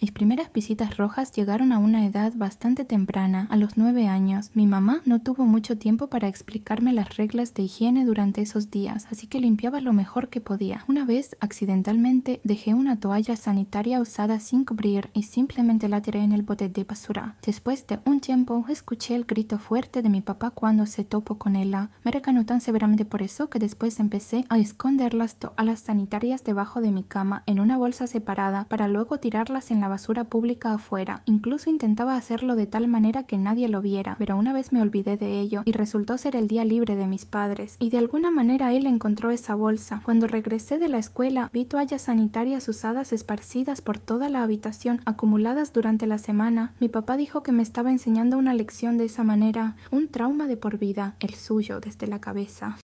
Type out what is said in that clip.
Mis primeras visitas rojas llegaron a una edad bastante temprana, a los nueve años. Mi mamá no tuvo mucho tiempo para explicarme las reglas de higiene durante esos días, así que limpiaba lo mejor que podía. Una vez, accidentalmente, dejé una toalla sanitaria usada sin cubrir y simplemente la tiré en el bote de basura. Después de un tiempo, escuché el grito fuerte de mi papá cuando se topó con ella. Me recanó tan severamente por eso que después empecé a esconder las toallas sanitarias debajo de mi cama en una bolsa separada para luego tirarlas en la basura pública afuera. Incluso intentaba hacerlo de tal manera que nadie lo viera, pero una vez me olvidé de ello y resultó ser el día libre de mis padres. Y de alguna manera él encontró esa bolsa. Cuando regresé de la escuela, vi toallas sanitarias usadas esparcidas por toda la habitación, acumuladas durante la semana. Mi papá dijo que me estaba enseñando una lección de esa manera, un trauma de por vida, el suyo desde la cabeza.